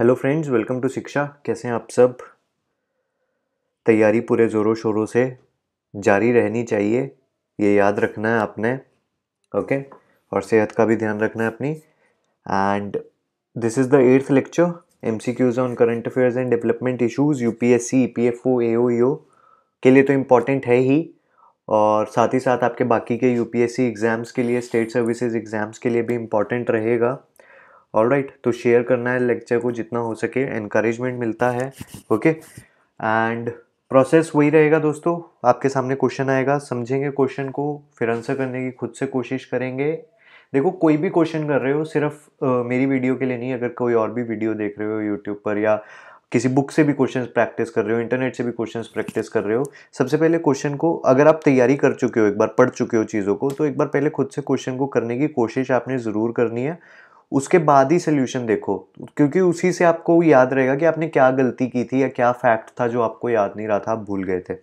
Hello friends welcome to शिक्षा कैसे हैं आप सब तैयारी पूरे ज़ोरों शोरों से जारी रहनी चाहिए ये याद रखना है आपने ओके और सेहत का भी ध्यान रखना है अपनी and this is the eighth lecture MCQs on current affairs and development issues U P S C E P F O A O U के लिए तो इम्पॉर्टेंट है ही और साथ ही साथ आपके बाकी के U P S C exams के लिए स्टेट सर्विसेज एग्ज़ाम्स के लिए भी इम्पॉर्टेंट रहेगा ऑल राइट तो शेयर करना है लेक्चर को जितना हो सके इनक्रेजमेंट मिलता है ओके एंड प्रोसेस वही रहेगा दोस्तों आपके सामने क्वेश्चन आएगा समझेंगे क्वेश्चन को फिर आंसर करने की खुद से कोशिश करेंगे देखो कोई भी क्वेश्चन कर रहे हो सिर्फ आ, मेरी वीडियो के लिए नहीं अगर कोई और भी वीडियो देख रहे हो यूट्यूब पर या किसी बुक से भी क्वेश्चंस प्रैक्टिस कर रहे हो इंटरनेट से भी क्वेश्चंस प्रैक्टिस कर रहे हो सबसे पहले क्वेश्चन को अगर आप तैयारी कर चुके हो एक बार पढ़ चुके हो चीज़ों को तो एक बार पहले खुद से क्वेश्चन को करने की कोशिश आपने ज़रूर करनी है उसके बाद ही सोल्यूशन देखो क्योंकि उसी से आपको याद रहेगा कि आपने क्या गलती की थी या क्या फैक्ट था जो आपको याद नहीं रहा था आप भूल गए थे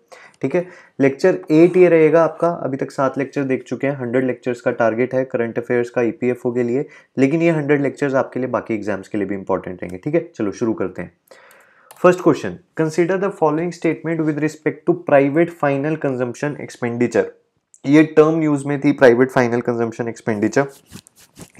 ठीक है लेक्चर एट ये रहेगा आपका अभी तक सात लेक्चर देख चुके हैं हंड्रेड लेक्चर्स का टारगेट है करंट अफेयर्स का ई e के लिए लेकिन ये हंड्रेड लेक्चर्स आपके लिए बाकी एग्जाम्स के लिए भी इंपॉर्टेंट रहेंगे ठीक है चलो शुरू करते हैं first question consider the following statement with respect to private final consumption expenditure ये टर्म यूज में थी प्राइवेट फाइनल कंजम्पशन एक्सपेंडिचर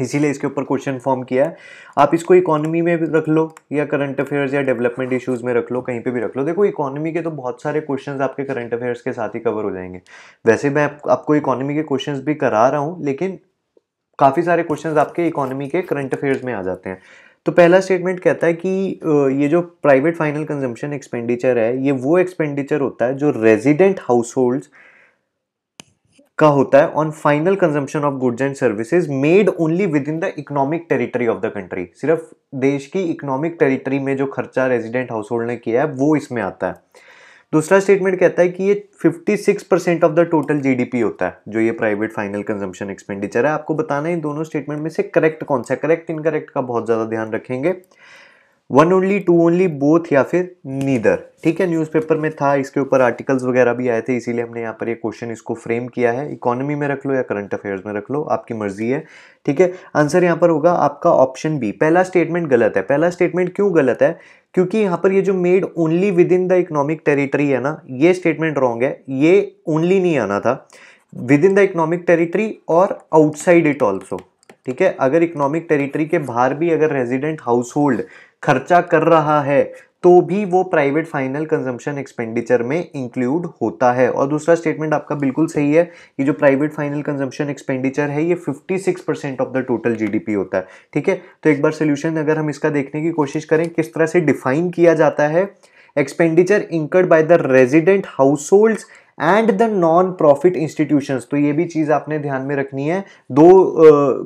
इसीलिए इसके ऊपर क्वेश्चन फॉर्म किया है आप इसको इकोनॉमी में रख लो या करंट अफेयर्स या डेवलपमेंट इश्यूज में रख लो कहीं पे भी रख लो देखो इकोनॉमी के तो बहुत सारे क्वेश्चंस आपके करंट अफेयर्स के साथ ही कवर हो जाएंगे वैसे मैं आपको इकोनॉमी के क्वेश्चन भी करा रहा हूँ लेकिन काफ़ी सारे क्वेश्चन आपके इकोनॉमी के करंट अफेयर्स में आ जाते हैं तो पहला स्टेटमेंट कहता है कि ये जो प्राइवेट फाइनल कंजम्पशन एक्सपेंडिचर है ये वो एक्सपेंडिचर होता है जो रेजिडेंट हाउस होल्ड्स का होता है on final consumption of goods and services made only within the economic territory of the country सिर्फ देश की इकोनॉमिक टेरिटरी में जो खर्चा रेजिडेंट हाउस होल्ड ने किया है वो इसमें आता है दूसरा स्टेटमेंट कहता है कि ये 56 percent of the total GDP होता है जो ये प्राइवेट फाइनल कंजम्पशन एक्सपेंडिचर है आपको बताना है इन दोनों स्टेटमेंट में से करेक्ट कौन सा करेक्ट इनकरेक्ट का बहुत ज़्यादा ध्यान रखेंगे one only two only both या फिर नीदर ठीक है न्यूज़पेपर में था इसके ऊपर आर्टिकल्स वगैरह भी आए थे इसीलिए हमने यहाँ पर ये क्वेश्चन इसको फ्रेम किया है इकोनॉमी में रख लो या करंट अफेयर्स में रख लो आपकी मर्जी है ठीक है आंसर यहाँ पर होगा आपका ऑप्शन बी पहला स्टेटमेंट गलत है पहला स्टेटमेंट क्यों गलत है क्योंकि यहाँ पर ये जो made only within the economic territory है ना ये स्टेटमेंट रॉन्ग है ये ओनली नहीं आना था within the economic territory और आउटसाइड इट ऑल्सो ठीक है अगर इकोनॉमिक टेरिटरी के बाहर भी अगर रेजिडेंट हाउस होल्ड खर्चा कर रहा है तो भी वो प्राइवेट फाइनल कंजम्पशन एक्सपेंडिचर में इंक्लूड होता है और दूसरा स्टेटमेंट आपका बिल्कुल सही है कि जो प्राइवेट फाइनल कंजम्पशन एक्सपेंडिचर है ये 56 percent of the total GDP होता है ठीक है तो एक बार सोल्यूशन अगर हम इसका देखने की कोशिश करें किस तरह से डिफाइन किया जाता है expenditure incurred by the resident household and the non profit institutions तो ये भी चीज़ आपने ध्यान में रखनी है दो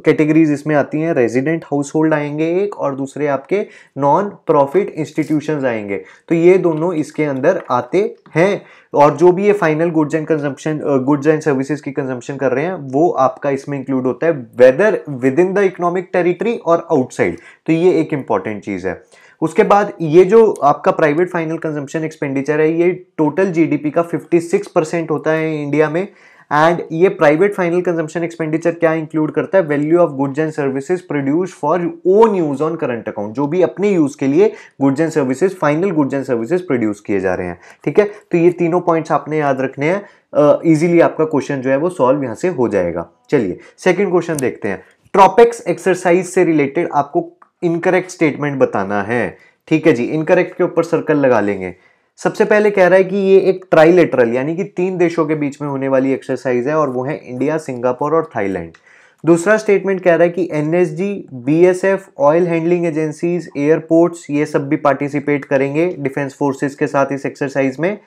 कैटेगरीज uh, इसमें आती हैं रेजिडेंट हाउस होल्ड आएंगे एक और दूसरे आपके नॉन प्रॉफिट इंस्टीट्यूशंस आएंगे तो ये दोनों इसके अंदर आते हैं और जो भी ये final goods and consumption goods and services की कंजम्पशन कर रहे हैं वो आपका इसमें इंक्लूड होता है whether within the economic territory और आउटसाइड तो ये एक इंपॉर्टेंट चीज़ है उसके बाद ये जो आपका प्राइवेट फाइनल कंजम्पशन एक्सपेंडिचर है ये टोटल जीडीपी का 56 परसेंट होता है इंडिया में एंड ये प्राइवेट फाइनल कंजम्पशन एक्सपेंडिचर क्या इंक्लूड करता है value of goods and services produce for own use on current account जो भी अपने यूज के लिए goods and services final goods and services produce किए जा रहे हैं ठीक है तो ये तीनों पॉइंट्स आपने याद रखने हैं ईजिली uh, आपका क्वेश्चन जो है वो सॉल्व यहाँ से हो जाएगा चलिए सेकेंड क्वेश्चन देखते हैं ट्रॉपिक्स एक्सरसाइज से रिलेटेड आपको इनकरेक्ट स्टेटमेंट बताना है ठीक है जी इनकरेक्ट के ऊपर सर्कल लगा लेंगे सबसे पहले कह रहा है कि ये एक ट्राइलेटरल यानी कि तीन देशों के बीच में होने वाली एक्सरसाइज है और वो है इंडिया सिंगापुर और थाईलैंड दूसरा स्टेटमेंट कह रहा है कि N S G B S F oil handling agencies airports ये सब भी पार्टिसिपेट करेंगे डिफेंस फोर्सेज के साथ इस एक्सरसाइज में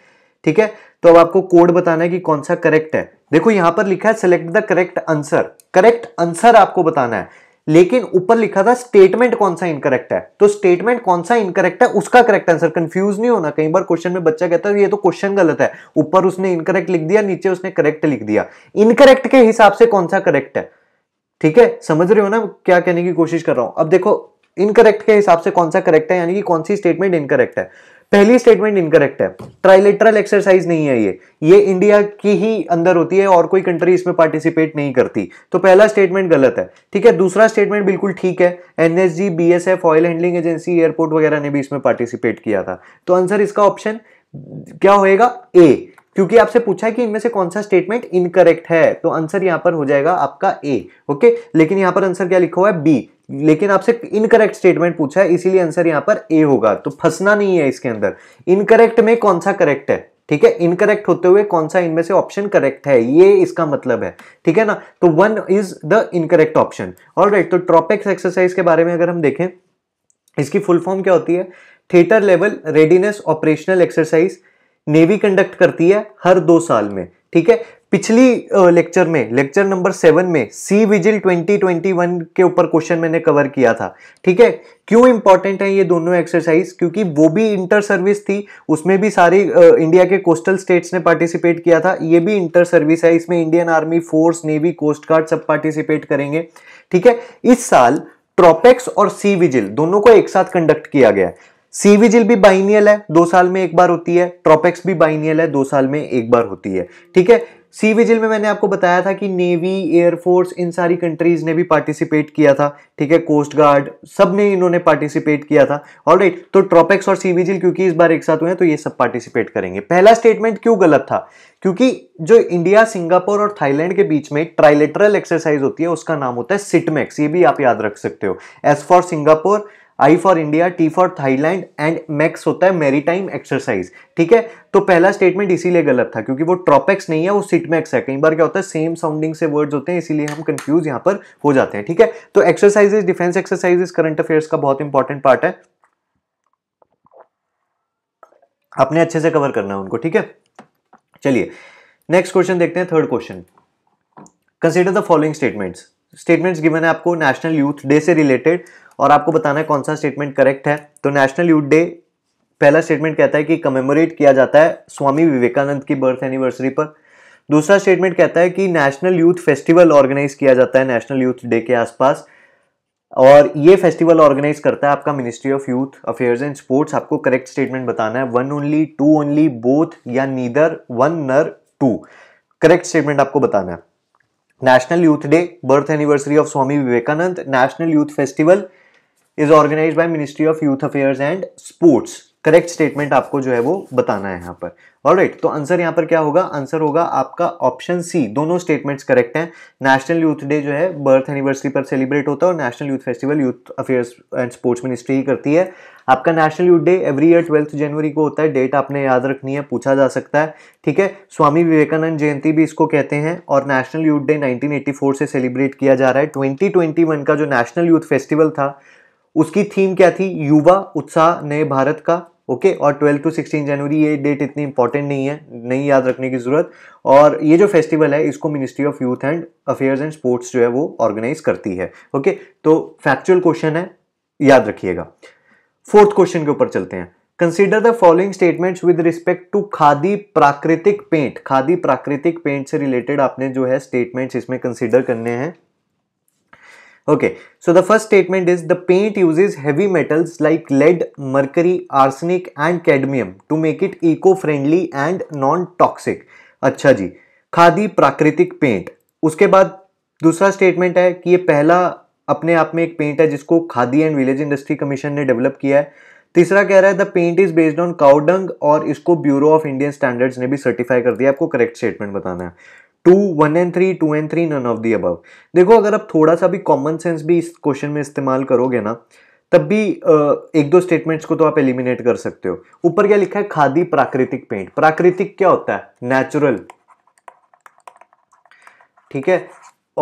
ठीक है तो अब आपको कोड बताना है कि कौन सा करेक्ट है देखो यहां पर लिखा है select the correct answer correct answer आपको बताना है लेकिन ऊपर लिखा था स्टेटमेंट कौन सा इनकरेक्ट है तो स्टेटमेंट कौन सा इनकरेक्ट है उसका करेक्ट आंसर कंफ्यूज नहीं होना कई बार क्वेश्चन में बच्चा कहता है ये तो क्वेश्चन गलत है ऊपर उसने इनकरेक्ट लिख दिया नीचे उसने करेक्ट लिख दिया इनकरेक्ट के हिसाब से कौन सा करेक्ट है ठीक है समझ रहे हो ना क्या कहने की कोशिश कर रहा हूं अब देखो इनकरेक्ट के हिसाब से कौन सा करेक्ट है यानी कि कौन सी स्टेटमेंट इनकरेक्ट है पहली स्टेटमेंट इनकरेक्ट है ट्राइलेटरल एक्सरसाइज नहीं है ये ये इंडिया की ही अंदर होती है और कोई कंट्री इसमें पार्टिसिपेट नहीं करती तो पहला स्टेटमेंट गलत है ठीक है दूसरा स्टेटमेंट बिल्कुल ठीक है NSG BSF oil handling agency airport वगैरह ने भी इसमें पार्टिसिपेट किया था तो आंसर इसका ऑप्शन क्या होएगा ए क्योंकि आपसे पूछा है कि इनमें से कौन सा स्टेटमेंट इनकरेक्ट है तो आंसर यहां पर हो जाएगा आपका ए ओके लेकिन यहां पर आंसर क्या लिखा हुआ है बी लेकिन आपसे इनकरेक्ट स्टेटमेंट पूछा है इसीलिए आंसर यहां पर ए होगा तो फंसना नहीं है इसके अंदर इनकरेक्ट में कौन सा करेक्ट है ठीक है इनकरेक्ट होते हुए कौन सा इनमें से ऑप्शन करेक्ट है ये इसका मतलब है ठीक है ना तो one is the incorrect option और राइट तो ट्रॉपिक्स एक्सरसाइज के बारे में अगर हम देखें इसकी फुल फॉर्म क्या होती है theatre level readiness operational exercise navy conduct करती है हर दो साल में ठीक है पिछली लेक्चर में लेक्चर नंबर सेवन में सी विजिल 2021 के ऊपर क्वेश्चन मैंने कवर किया था ठीक है क्यों इंपॉर्टेंट है ये दोनों एक्सरसाइज क्योंकि वो भी इंटर सर्विस थी उसमें भी सारी इंडिया के कोस्टल स्टेट्स ने पार्टिसिपेट किया था ये भी इंटर सर्विस है इसमें Indian army force navy coast guard सब पार्टिसिपेट करेंगे ठीक है इस साल ट्रॉपेक्स और सी विजिल दोनों को एक साथ कंडक्ट किया गया सीविजिल भी बाइनियल है दो साल में एक बार होती है ट्रॉपेक्स भी बाइनियल है दो साल में एक बार होती है ठीक है सी विजिल में मैंने आपको बताया था कि नेवी एयरफोर्स इन सारी कंट्रीज ने भी पार्टिसिपेट किया था ठीक है कोस्ट गार्ड सब ने इन्होंने पार्टिसिपेट किया था ऑल right, तो ट्रॉपेक्स और सी विजिल क्योंकि इस बार एक साथ हुए हैं तो ये सब पार्टिसिपेट करेंगे पहला स्टेटमेंट क्यों गलत था क्योंकि जो इंडिया सिंगापुर और थाईलैंड के बीच में ट्राइलेटरल एक्सरसाइज होती है उसका नाम होता है सिटमैक्स ये भी आप याद रख सकते हो S for Singapore I for India T for Thailand and MEX होता है मेरीटाइम एक्सरसाइज ठीक है तो पहला स्टेटमेंट इसीलिए गलत था क्योंकि वो ट्रॉपेक्स नहीं है वो सिटमैक्स है कई बार क्या होता है सेम साउंडिंग से वर्ड्स होते हैं इसीलिए हम कंफ्यूज यहाँ पर हो जाते हैं ठीक है तो exercises defence exercises current affairs का बहुत इंपॉर्टेंट पार्ट है आपने अच्छे से कवर करना है उनको ठीक है चलिए नेक्स्ट क्वेश्चन देखते हैं third question consider the following statements statements given है आपको नेशनल यूथ डे से रिलेटेड और आपको बताना है कौन सा स्टेटमेंट करेक्ट है तो नेशनल यूथ डे पहला स्टेटमेंट कहता है कि कमेमोरेट किया जाता है स्वामी विवेकानंद की बर्थ एनिवर्सरी पर दूसरा स्टेटमेंट कहता है कि नेशनल यूथ फेस्टिवल ऑर्गेनाइज किया जाता है नेशनल यूथ डे के आसपास और ये फेस्टिवल ऑर्गेनाइज करता है आपका ministry of youth affairs and sports आपको करेक्ट स्टेटमेंट बताना है one only two only both या neither one nor two correct statement आपको बताना है national youth day birth anniversary of Swami Vivekananda national youth festival is organise by ministry of youth affairs and sports correct statement आपको जो है वो बताना है यहाँ पर ऑल right, तो आंसर यहाँ पर क्या होगा आंसर होगा आपका ऑप्शन सी दोनों स्टेटमेंट्स करेक्ट हैं नेशनल यूथ डे जो है बर्थ एनिवर्सरी पर सेलिब्रेट होता है और national youth festival youth affairs and sports ministry ही करती है आपका national youth day every year twelfth जनवरी को होता है डेट आपने याद रखनी है पूछा जा सकता है ठीक है स्वामी विवेकानंद जयंती भी इसको कहते हैं और नेशनल यूथ डे नाइनटीन से सेलिब्रेट किया जा रहा है ट्वेंटी का जो नेशनल यूथ फेस्टिवल था उसकी थीम क्या थी युवा उत्साह नए भारत का ओके okay, और ट्वेल्थ टू सिक्सटीन जनवरी ये डेट इतनी इंपॉर्टेंट नहीं है नहीं याद रखने की ज़रूरत और ये जो फेस्टिवल है इसको ministry of youth and affairs and sports जो है वो ऑर्गेनाइज करती है ओके okay? तो फैक्चुअल क्वेश्चन है याद रखिएगा फोर्थ क्वेश्चन के ऊपर चलते हैं consider the following statements with respect to Khadi Prakritik paint khadi Prakritik paint से रिलेटेड आपने जो है स्टेटमेंट्स इसमें कंसिडर करने हैं Okay, so the first statement is the paint uses heavy metals like lead, mercury, arsenic and cadmium to make it eco-friendly and non-toxic. अच्छा जी khadi Prakritik paint उसके बाद दूसरा स्टेटमेंट है कि ये पहला अपने आप में एक पेंट है जिसको Khadi and village industry commission ने डेवलप किया है तीसरा कह रहा है the paint is based on cow dung और इसको ब्यूरो ऑफ इंडियन स्टैंडर्ड्स ने भी सर्टिफाई कर दिया आपको करेक्ट स्टेटमेंट बताना है two one and three two and three none of the above देखो अगर आप थोड़ा सा भी कॉमन सेंस भी इस क्वेश्चन में इस्तेमाल करोगे ना तब भी एक दो स्टेटमेंट्स को तो आप एलिमिनेट कर सकते हो ऊपर क्या लिखा है खादी प्राकृतिक पेंट प्राकृतिक क्या होता है नेचुरल ठीक है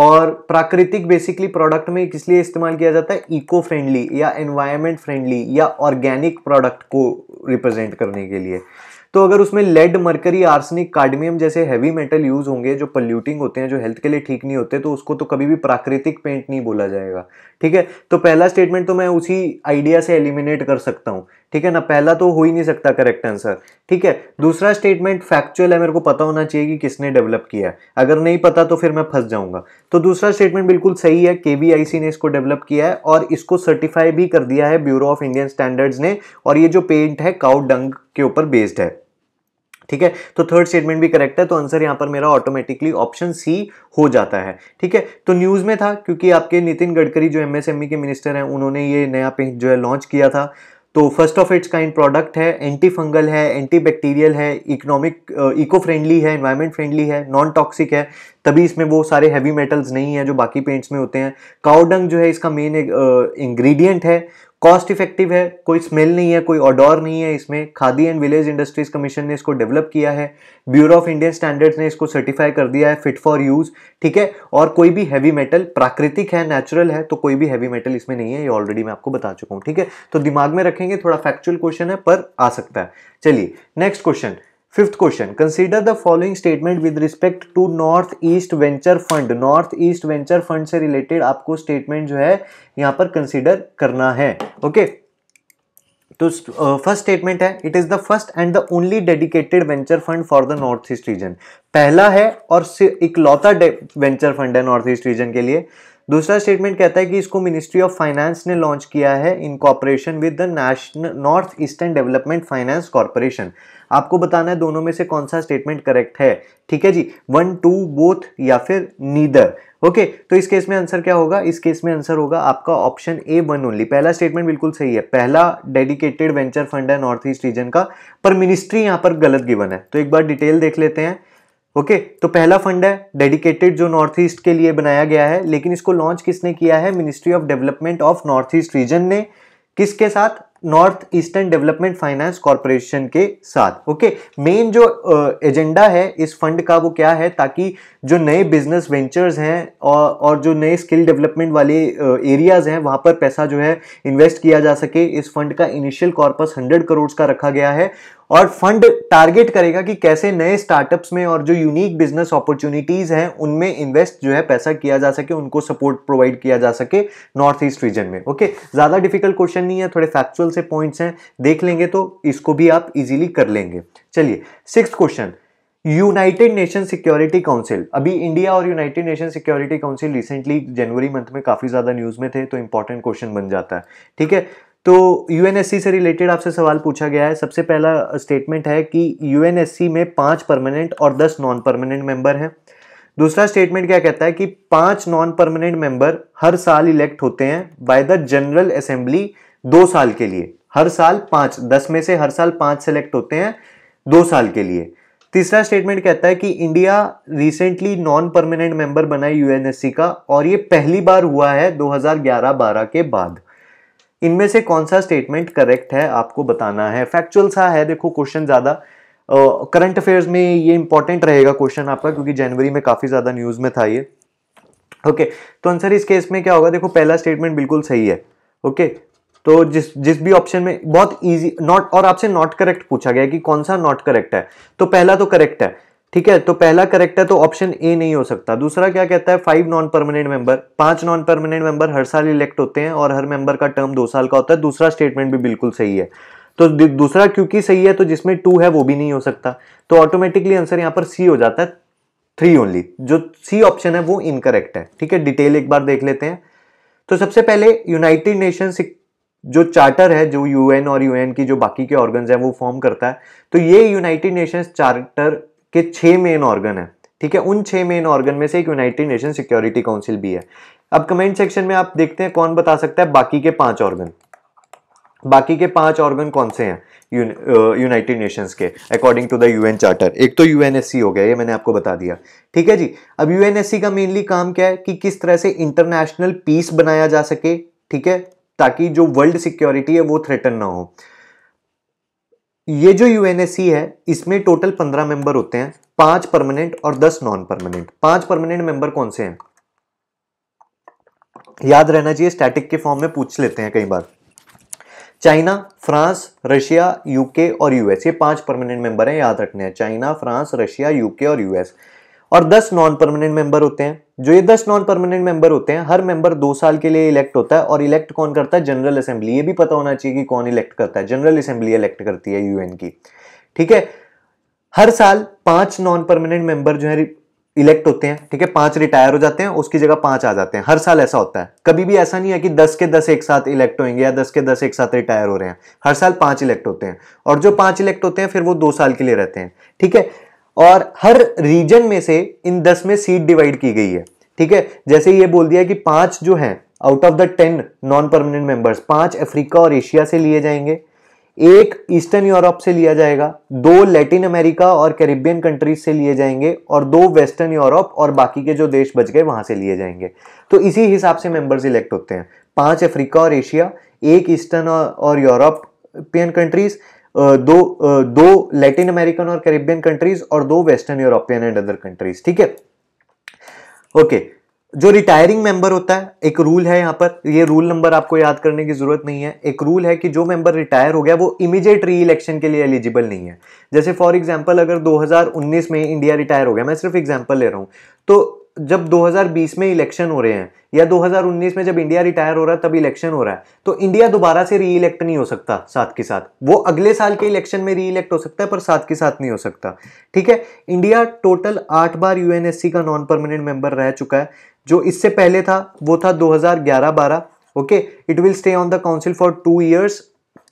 और प्राकृतिक बेसिकली प्रोडक्ट में इसलिए इस्तेमाल किया जाता है इको फ्रेंडली या एनवायरमेंट फ्रेंडली या ऑर्गेनिक प्रोडक्ट को रिप्रेजेंट करने के लिए तो अगर उसमें लेड मरकरी आर्सनिक कार्डमियम जैसे हैवी मेटल यूज होंगे जो पल्यूटिंग होते हैं जो हेल्थ के लिए ठीक नहीं होते तो उसको तो कभी भी प्राकृतिक पेंट नहीं बोला जाएगा ठीक है तो पहला स्टेटमेंट तो मैं उसी आइडिया से एलिमिनेट कर सकता हूँ ठीक है ना पहला तो हो ही नहीं सकता करेक्ट आंसर ठीक है दूसरा स्टेटमेंट फैक्चुअल है मेरे को पता होना चाहिए कि किसने डेवलप किया है अगर नहीं पता तो फिर मैं फंस जाऊंगा तो दूसरा स्टेटमेंट बिल्कुल सही है केबीआईसी ने इसको डेवलप किया है और इसको सर्टिफाई भी कर दिया है ब्यूरो ऑफ इंडियन स्टैंडर्ड्स ने और ये जो पेंट है काउ डंग के ऊपर बेस्ड है ठीक है तो थर्ड स्टेटमेंट भी करेक्ट है तो आंसर यहाँ पर मेरा ऑटोमेटिकली ऑप्शन सी हो जाता है ठीक है तो न्यूज़ में था क्योंकि आपके नितिन गडकरी जो एमएसएमई e के मिनिस्टर हैं उन्होंने ये नया पेंट जो है लॉन्च किया था तो first of its kind product है एंटी फंगल है एंटी बैक्टीरियल है इकोनॉमिक इको फ्रेंडली है एनवायरमेंट फ्रेंडली है नॉन टॉक्सिक है तभी इसमें वो सारे हैवी मेटल्स नहीं है जो बाकी पेंट्स में होते हैं काउडंग जो है इसका मेन इंग्रेडिएंट है कॉस्ट इफेक्टिव है कोई स्मेल नहीं है कोई ऑडोर नहीं है इसमें Khadi and village industries commission ने इसको डेवलप किया है ब्यूरो ऑफ इंडियन स्टैंडर्ड्स ने इसको सर्टिफाई कर दिया है फिट फॉर यूज ठीक है और कोई भी हैवी मेटल प्राकृतिक है नेचुरल है तो कोई भी हैवी मेटल इसमें नहीं है ये ऑलरेडी मैं आपको बता चुका हूँ ठीक है तो दिमाग में रखेंगे थोड़ा फैक्चुअल क्वेश्चन है पर आ सकता है चलिए next question fifth question consider the following statement with respect to north east venture fund north east venture fund से रिलेटेड आपको स्टेटमेंट जो है यहाँ पर कंसीडर करना है ओके तो फर्स्ट स्टेटमेंट है it is the first and the only dedicated venture fund for the north east region पहला है और इकलौता वेंचर फंड है नॉर्थ ईस्ट रीजन के लिए दूसरा स्टेटमेंट कहता है कि इसको मिनिस्ट्री ऑफ फाइनेंस ने लॉन्च किया है in cooperation with the national north eastern development finance corporation आपको बताना है दोनों में से कौन सा स्टेटमेंट करेक्ट है ठीक है जी वन टू बोथ या फिर नीदर ओके okay, तो इस केस में आंसर क्या होगा इस केस में आंसर होगा आपका ऑप्शन ए वन ओनली पहला स्टेटमेंट बिल्कुल सही है पहला डेडिकेटेड वेंचर फंड है नॉर्थ ईस्ट रीजन का पर मिनिस्ट्री यहां पर गलत गिवन है तो एक बार डिटेल देख लेते हैं ओके okay, तो पहला फंड है डेडिकेटेड जो नॉर्थ ईस्ट के लिए बनाया गया है लेकिन इसको लॉन्च किसने किया है ministry of development of north east region ने किसके साथ north eastern development finance corporation के साथ ओके मेन जो एजेंडा है इस फंड का वो क्या है ताकि जो नए बिजनेस वेंचर्स हैं और और जो नए स्किल डेवलपमेंट वाले एरियाज़ हैं वहां पर पैसा जो है इन्वेस्ट किया जा सके इस फंड का इनिशियल कॉर्पस हंड्रेड करोड़ का रखा गया है और फंड टारगेट करेगा कि कैसे नए स्टार्टअप्स में और जो यूनिक बिजनेस अपॉर्चुनिटीज हैं उनमें इन्वेस्ट जो है पैसा किया जा सके उनको सपोर्ट प्रोवाइड किया जा सके नॉर्थ ईस्ट रीजन में ओके ज़्यादा डिफिकल्ट क्वेश्चन नहीं है थोड़े फैक्चुअल से पॉइंट्स हैं देख लेंगे तो इसको भी आप इजीली कर लेंगे चलिए six question united nation security council अभी इंडिया और united nation security council recently जनवरी मंथ में काफ़ी ज़्यादा न्यूज़ में थे तो इंपॉर्टेंट क्वेश्चन बन जाता है ठीक है तो यू से रिलेटेड आपसे सवाल पूछा गया है सबसे पहला स्टेटमेंट है कि यू में पाँच परमानेंट और दस नॉन परमानेंट मेंबर हैं दूसरा स्टेटमेंट क्या कहता है कि पांच नॉन परमानेंट मेंबर हर साल इलेक्ट होते हैं बाय द जनरल असेंबली दो साल के लिए हर साल पांच दस में से हर साल पांच सेलेक्ट होते हैं दो साल के लिए तीसरा स्टेटमेंट कहता है कि India recently non permanent member बना है यूएनएससी का और ये पहली बार हुआ है 2011-12 के बाद इनमें से कौन सा स्टेटमेंट करेक्ट है आपको बताना है फैक्चुअल सा है देखो क्वेश्चन ज़्यादा करंट अफेयर्स में ये इंपॉर्टेंट रहेगा क्वेश्चन आपका क्योंकि जनवरी में काफ़ी ज़्यादा न्यूज़ में था ये ओके okay, तो आंसर इस केस में क्या होगा देखो पहला स्टेटमेंट बिल्कुल सही है ओके okay, तो जिस जिस भी ऑप्शन में बहुत इजी नॉट और आपसे नॉट करेक्ट पूछा गया कि कौन सा नॉट करेक्ट है तो पहला तो करेक्ट है ठीक है तो पहला करेक्ट है तो ऑप्शन ए नहीं हो सकता दूसरा क्या कहता है फाइव नॉन परमानेंट मेंबर पांच नॉन परमानेंट मेंबर हर साल इलेक्ट होते हैं और हर मेंबर का टर्म दो साल का होता है दूसरा स्टेटमेंट भी बिल्कुल सही है तो दूसरा क्योंकि सही है तो जिसमें टू है वो भी नहीं हो सकता तो ऑटोमेटिकली आंसर यहां पर सी हो जाता है थ्री ओनली जो सी ऑप्शन है वो इनकरेक्ट है ठीक है डिटेल एक बार देख लेते हैं तो सबसे पहले यूनाइटेड नेशन जो चार्टर है जो यूएन और यूएन की जो बाकी के ऑर्गन्स हैं वो फॉर्म करता है तो ये यूनाइटेड नेशंस चार्टर के छः मेन ऑर्गन है ठीक है उन छः मेन ऑर्गन में से एक यूनाइटेड नेशन सिक्योरिटी काउंसिल भी है अब कमेंट सेक्शन में आप देखते हैं कौन बता सकता है बाकी के पांच ऑर्गन बाकी के पांच ऑर्गन कौन से हैं यूनाइटेड नेशंस के according to the UN charter एक तो यूएनएससी हो गया ये मैंने आपको बता दिया ठीक है जी अब यूएनएससी का मेनली काम क्या है कि किस तरह से इंटरनेशनल पीस बनाया जा सके ठीक है ताकि जो वर्ल्ड सिक्योरिटी है वो थ्रेटन ना हो ये जो यूएनएससी है इसमें टोटल पंद्रह मेंबर होते हैं पांच परमानेंट और दस नॉन परमानेंट पांच परमानेंट मेंबर कौन से हैं याद रहना चाहिए स्टैटिक के फॉर्म में पूछ लेते हैं कई बार चाइना फ्रांस रशिया यूके और यूएस ये पांच परमानेंट मेंबर हैं याद रखने हैं चाइना फ्रांस रशिया यूके और यूएस और 10 नॉन परमानेंट मेंबर होते हैं जो ये 10 नॉन परमानेंट मेंबर होते हैं हर मेंबर दो साल के लिए इलेक्ट होता है और इलेक्ट कौन करता है जनरल असेंबली ये भी पता होना चाहिए कि कौन इलेक्ट करता है जनरल असेंबली इलेक्ट करती है यूएन की ठीक है हर साल पांच नॉन परमानेंट मेंबर जो है इलेक्ट होते हैं ठीक है पांच रिटायर हो जाते हैं उसकी जगह पांच आ जाते हैं हर साल ऐसा होता है कभी भी ऐसा नहीं है कि दस के दस एक साथ इलेक्ट होंगे या दस के दस एक साथ रिटायर हो रहे हैं हर साल पांच इलेक्ट होते हैं और जो पांच इलेक्ट होते हैं फिर वो दो साल के लिए रहते हैं ठीक है और हर रीजन में से इन दस में सीट डिवाइड की गई है ठीक है जैसे ये बोल दिया कि पांच जो है out of the ten non permanent members पांच अफ्रीका और एशिया से लिए जाएंगे एक ईस्टर्न यूरोप से लिया जाएगा दो लैटिन अमेरिका और कैरिबियन कंट्रीज से लिए जाएंगे और दो वेस्टर्न यूरोप और बाकी के जो देश बच गए वहां से लिए जाएंगे तो इसी हिसाब से मेंबर्स इलेक्ट होते हैं पांच अफ्रीका और एशिया एक ईस्टर्न और यूरोपियन कंट्रीज दो दो लैटिन अमेरिकन और कैरिबियन कंट्रीज और दो western European and other countries ठीक है ओके जो रिटायरिंग मेंबर होता है एक रूल है यहां पर ये रूल नंबर आपको याद करने की जरूरत नहीं है एक रूल है कि जो मेंबर रिटायर हो गया वो इमीडिएट री इलेक्शन के लिए एलिजिबल नहीं है जैसे फॉर एग्जांपल अगर 2019 में इंडिया रिटायर हो गया मैं सिर्फ एग्जांपल ले रहा हूं तो जब 2020 में इलेक्शन हो रहे हैं या 2019 में जब इंडिया रिटायर हो रहा है तब इलेक्शन हो रहा है तो इंडिया दोबारा से री इलेक्ट नहीं हो सकता साथ के साथ वो अगले साल के इलेक्शन में री इलेक्ट हो सकता है पर साथ के साथ नहीं हो सकता ठीक है इंडिया टोटल आठ बार यू का नॉन परमानेंट मेंबर रह चुका है जो इससे पहले था वो था दो हजार okay it will stay on the council for two years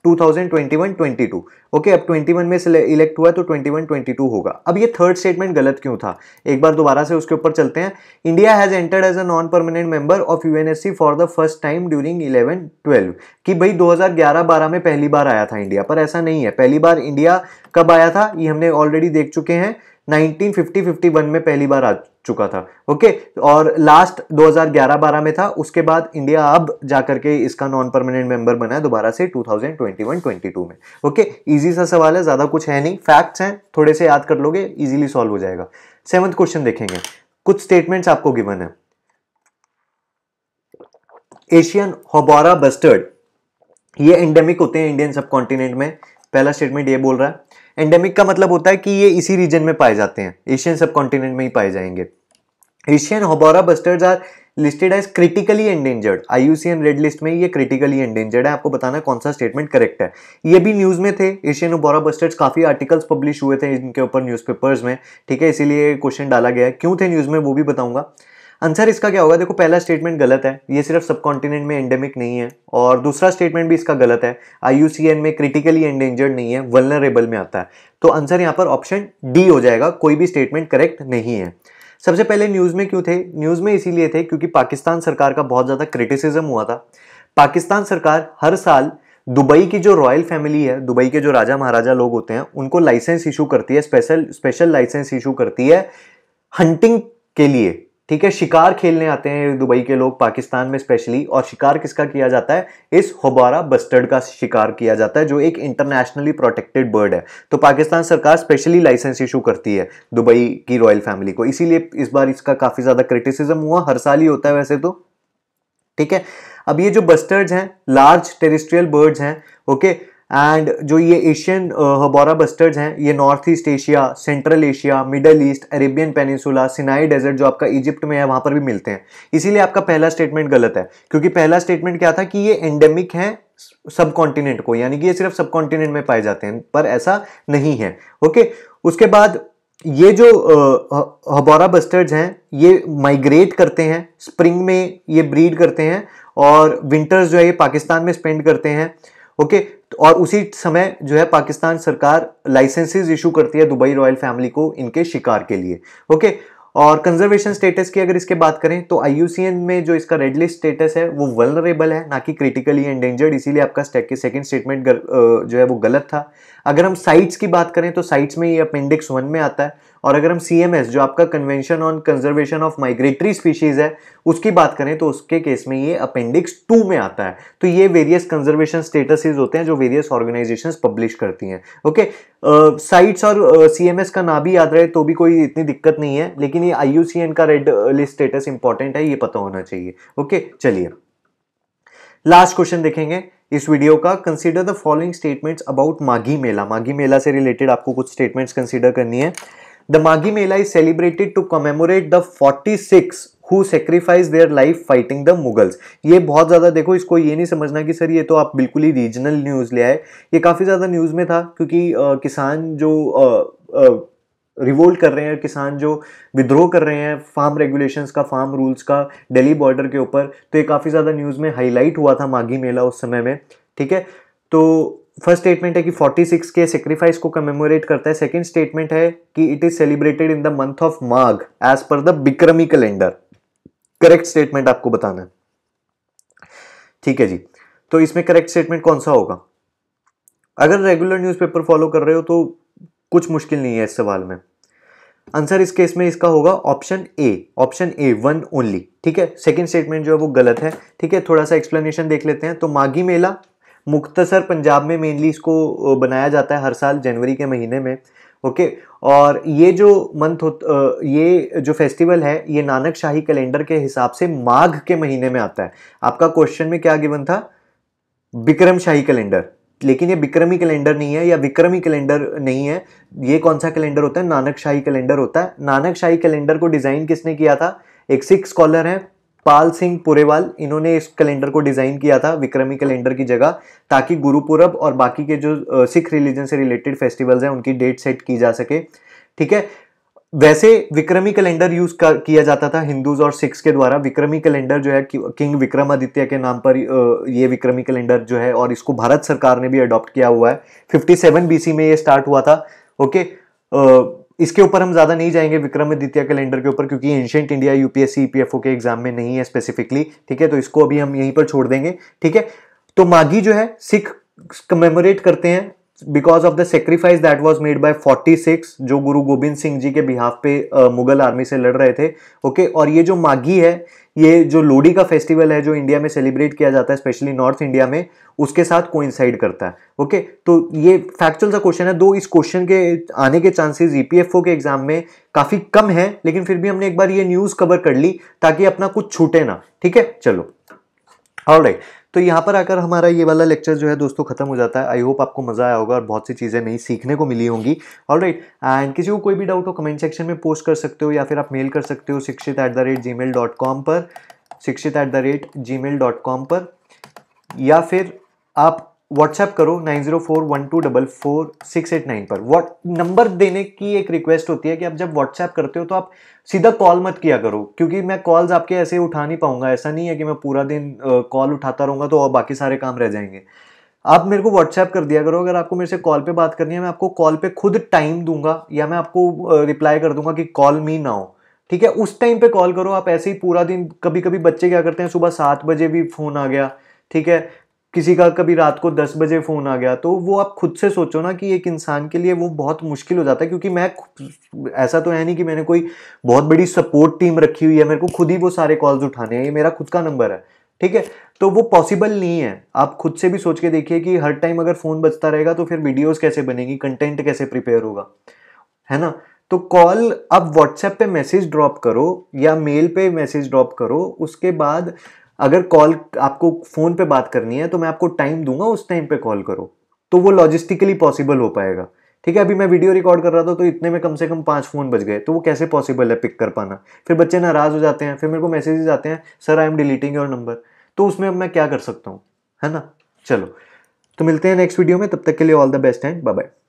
2021-22 okay अब 21 में इलेक्ट हुआ तो 21-22 होगा अब ये थर्ड स्टेटमेंट गलत क्यों था एक बार दोबारा से उसके ऊपर चलते हैं India has entered as a non permanent member of UNSC for the first time during 11-12 कि भाई 2011-12 में पहली बार आया था इंडिया पर ऐसा नहीं है पहली बार इंडिया कब आया था ये हमने ऑलरेडी देख चुके हैं 1950-51 में पहली बार आ चुका था ओके और लास्ट 2011-12 में था उसके बाद इंडिया अब जा करके इसका नॉन परमानेंट मेंबर बना है दोबारा से 2021-22 में ओके इजी सा सवाल है ज़्यादा कुछ है नहीं फैक्ट्स हैं थोड़े से याद कर लोगे इजीली सॉल्व हो जाएगा सेवंथ क्वेश्चन देखेंगे कुछ स्टेटमेंट्स आपको गिवन है एशियन होबोरा बस्टर्ड ये एंडेमिक होते हैं इंडियन सब में पहला स्टेटमेंट ये बोल रहा है एंडेमिक का मतलब होता है कि ये इसी रीजन में पाए जाते हैं एशियन सब कॉन्टिनेंट में ही पाए जाएंगे Asian houbara bustard are listed as critically endangered IUCN red list में ये क्रिटिकली एंडेंजर्ड है आपको बताना कौन सा स्टेटमेंट करेक्ट है ये भी न्यूज़ में थे एशियन ओबोरा बस्टर्स काफ़ी आर्टिकल्स पब्लिश हुए थे इनके ऊपर न्यूज में ठीक है इसीलिए क्वेश्चन डाला गया है क्यों थे न्यूज़ में वो भी बताऊंगा आंसर इसका क्या होगा देखो पहला स्टेटमेंट गलत है ये सिर्फ सब कॉन्टिनेंट में एंडेमिक नहीं है और दूसरा स्टेटमेंट भी इसका गलत है आई में क्रिटिकली एंडेंजर्ड नहीं है वलनरेबल में आता है तो आंसर यहाँ पर ऑप्शन डी हो जाएगा कोई भी स्टेटमेंट करेक्ट नहीं है सबसे पहले न्यूज़ में क्यों थे न्यूज़ में इसीलिए थे क्योंकि पाकिस्तान सरकार का बहुत ज़्यादा क्रिटिसिज्म हुआ था पाकिस्तान सरकार हर साल दुबई की जो रॉयल फैमिली है दुबई के जो राजा महाराजा लोग होते हैं उनको लाइसेंस इशू करती है स्पेशल स्पेशल लाइसेंस इशू करती है हंटिंग के लिए ठीक है शिकार खेलने आते हैं दुबई के लोग पाकिस्तान में स्पेशली और शिकार किसका किया जाता है इस होबारा बस्टर्ड का शिकार किया जाता है जो एक इंटरनेशनली प्रोटेक्टेड बर्ड है तो पाकिस्तान सरकार स्पेशली लाइसेंस इशू करती है दुबई की रॉयल फैमिली को इसीलिए इस बार इसका काफ़ी ज़्यादा क्रिटिसिज्म हुआ हर साल ही होता है वैसे तो ठीक है अब ये जो बस्टर्ड हैं लार्ज टेरिस्ट्रियल बर्ड्स हैं ओके okay? एंड जो ये एशियन हबोरा बस्टर्ड्स हैं ये north east Asia central Asia middle east Arabian peninsula Sinai desert जो आपका इजिप्ट में है वहाँ पर भी मिलते हैं इसीलिए आपका पहला स्टेटमेंट गलत है क्योंकि पहला स्टेटमेंट क्या था कि ये एंडेमिक हैं सब कॉन्टिनेंट को यानी कि ये सिर्फ सब कॉन्टिनेंट में पाए जाते हैं पर ऐसा नहीं है ओके उसके बाद ये जो हबोरा uh, बस्टर्ड्स हैं ये माइग्रेट करते हैं स्प्रिंग में ये ब्रीड करते हैं और विंटर्स जो है ये पाकिस्तान में स्पेंड करते हैं ओके और उसी समय जो है पाकिस्तान सरकार लाइसेंसेज इशू करती है दुबई रॉयल फैमिली को इनके शिकार के लिए ओके और कंजर्वेशन स्टेटस की अगर इसके बात करें तो आई में जो इसका रेड लिस्ट स्टेटस है वो वलनरेबल है ना कि क्रिटिकली एंडेंजर्ड इसीलिए आपका सेकेंड स्टेटमेंट जो है वो गलत था अगर हम साइट्स की बात करें तो साइट्स में ये अपेंडिक्स वन में आता है और अगर हम सी जो आपका convention on conservation of migratory species है उसकी बात करें तो उसके केस में ये अपेंडिक्स टू में आता है तो ये वेरियस कंजर्वेशन स्टेटसेज होते हैं जो वेरियस ऑर्गेनाइजेशन पब्लिश करती हैं ओके साइट्स और सी uh, का ना भी याद रहे तो भी कोई इतनी दिक्कत नहीं है लेकिन ये आई का रेड लिस्ट स्टेटस इंपॉर्टेंट है ये पता होना चाहिए ओके चलिए लास्ट क्वेश्चन देखेंगे इस वीडियो का consider the following statements about Maghi Mela Maghi Mela से रिलेटेड आपको कुछ स्टेटमेंट्स कंसीडर करनी है Maghi Mela is celebrated to commemorate the forty 46 who sacrifice their life fighting the Mughals ये बहुत ज़्यादा देखो इसको ये नहीं समझना कि सर ये तो आप बिल्कुल ही रीजनल न्यूज़ ले आए ये काफ़ी ज़्यादा न्यूज़ में था क्योंकि आ, किसान जो आ, आ, रिवोल्ट कर रहे हैं किसान जो विद्रोह कर रहे हैं फार्म रेगुलेशंस का फार्म रूल्स का दिल्ली बॉर्डर के ऊपर तो ये काफ़ी ज़्यादा न्यूज़ में हाईलाइट हुआ था माघी मेला उस समय में ठीक है तो फर्स्ट स्टेटमेंट है कि 46 के सेक्रीफाइस को कमेमोरेट करता है सेकंड स्टेटमेंट है कि it is celebrated in the month of Magh as per the Bikrami calendar correct statement आपको बताना है ठीक है जी तो इसमें करेक्ट स्टेटमेंट कौन सा होगा अगर रेगुलर न्यूज़पेपर फॉलो कर रहे हो तो कुछ मुश्किल नहीं है इस सवाल में आंसर इस केस में इसका होगा option A option A one only ठीक है सेकंड स्टेटमेंट जो है वो गलत है ठीक है थोड़ा सा एक्सप्लेनेशन देख लेते हैं तो माघी मेला मुख्तसर पंजाब में मेनली इसको बनाया जाता है हर साल जनवरी के महीने में ओके और ये जो मंथ हो ये जो फेस्टिवल है ये नानक शाही कैलेंडर के हिसाब से माघ के महीने में आता है आपका क्वेश्चन में क्या गिवन था विक्रम शाही कैलेंडर लेकिन ये विक्रमी कैलेंडर नहीं है या विक्रमी कैलेंडर नहीं है ये कौन सा कैलेंडर होता है नानक शाही कैलेंडर होता है नानक शाही कैलेंडर को डिज़ाइन किसने किया था एक सिख स्कॉलर है पाल सिंह पुरेवाल इन्होंने इस कैलेंडर को डिज़ाइन किया था विक्रमी कैलेंडर की जगह ताकि गुरुपुरब और बाकी के जो सिख रिलीजन से रिलेटेड फेस्टिवल्स हैं उनकी डेट सेट की जा सके ठीक है वैसे विक्रमी कैलेंडर यूज किया जाता था हिंदूज और सिख्स के द्वारा विक्रमी कैलेंडर जो है किंग विक्रमादित्य के नाम पर ये विक्रमी कैलेंडर जो है और इसको भारत सरकार ने भी अडॉप्ट किया हुआ है 57 बीसी में ये स्टार्ट हुआ था ओके इसके ऊपर हम ज़्यादा नहीं जाएंगे विक्रमादित्य कैलेंडर के ऊपर क्योंकि एंशियंट इंडिया यूपीएससी ईपीएफओ के एग्जाम में नहीं है स्पेसिफिकली ठीक है तो इसको अभी हम यहीं पर छोड़ देंगे ठीक है तो माघी जो है सिख कमेमोरेट करते हैं because of the sacrifice that was made by 46 जो गुरु गोबिंद सिंह जी के बिहाफ पे आ, मुगल आर्मी से लड़ रहे थे ओके okay? और ये जो माघी है ये जो लोडी का फेस्टिवल है जो इंडिया में सेलिब्रेट किया जाता है स्पेशली नॉर्थ इंडिया में उसके साथ कोइंसाइड करता है ओके okay? तो ये फैक्चुअल सा क्वेश्चन है दो इस क्वेश्चन के आने के चांसेस ईपीएफओ e के एग्जाम में काफ़ी कम है लेकिन फिर भी हमने एक बार ये न्यूज़ कवर कर ली ताकि अपना कुछ छूटे ना ठीक है चलो ऑल राइट right. तो यहाँ पर आकर हमारा ये वाला लेक्चर जो है दोस्तों खत्म हो जाता है आई होप आपको मज़ा आया होगा और बहुत सी चीज़ें नई सीखने को मिली होंगी ऑल राइट एंड किसी को कोई भी डाउट हो कमेंट सेक्शन में पोस्ट कर सकते हो या फिर आप मेल कर सकते हो Shikshit at the rate Gmail dot com पर Shikshit at the rate Gmail dot com पर या फिर आप व्हाट्सएप करो nine zero four one two double four six eight nine पर व्हाट नंबर देने की एक रिक्वेस्ट होती है कि आप जब व्हाट्सएप करते हो तो आप सीधा कॉल मत किया करो क्योंकि मैं कॉल्स आपके ऐसे ही उठा नहीं पाऊंगा ऐसा नहीं है कि मैं पूरा दिन कॉल उठाता रहूँगा तो और बाकी सारे काम रह जाएंगे आप मेरे को व्हाट्सएप कर दिया करो अगर आपको मेरे से कॉल पर बात करनी है मैं आपको कॉल पर खुद टाइम दूंगा या मैं आपको रिप्लाई कर दूंगा कि कॉल मी ना हो ठीक है उस टाइम पर कॉल करो आप ऐसे ही पूरा दिन कभी कभी बच्चे क्या करते हैं सुबह सात बजे भी फ़ोन आ गया ठीक है किसी का कभी रात को दस बजे फ़ोन आ गया तो वो आप खुद से सोचो ना कि एक इंसान के लिए वो बहुत मुश्किल हो जाता है क्योंकि मैं ऐसा तो है नहीं कि मैंने कोई बहुत बड़ी सपोर्ट टीम रखी हुई है मेरे को खुद ही वो सारे कॉल्स उठाने हैं ये मेरा खुद का नंबर है ठीक है तो वो पॉसिबल नहीं है आप खुद से भी सोच के देखिए कि हर टाइम अगर फ़ोन बचता रहेगा तो फिर वीडियोस कैसे बनेगी कंटेंट कैसे प्रिपेयर होगा है ना तो कॉल आप व्हाट्सएप पे मैसेज ड्रॉप करो या मेल पे मैसेज ड्रॉप करो उसके बाद अगर कॉल आपको फ़ोन पे बात करनी है तो मैं आपको टाइम दूंगा उस टाइम पे कॉल करो तो वो लॉजिस्टिकली पॉसिबल हो पाएगा ठीक है अभी मैं वीडियो रिकॉर्ड कर रहा था तो इतने में कम से कम पाँच फ़ोन बज गए तो वो कैसे पॉसिबल है पिक कर पाना फिर बच्चे नाराज़ हो जाते हैं फिर मेरे को मैसेजेस आते हैं sir I am deleting your number तो उसमें अब मैं क्या कर सकता हूँ है ना चलो तो मिलते हैं नेक्स्ट वीडियो में तब तक के लिए all the best and bye bye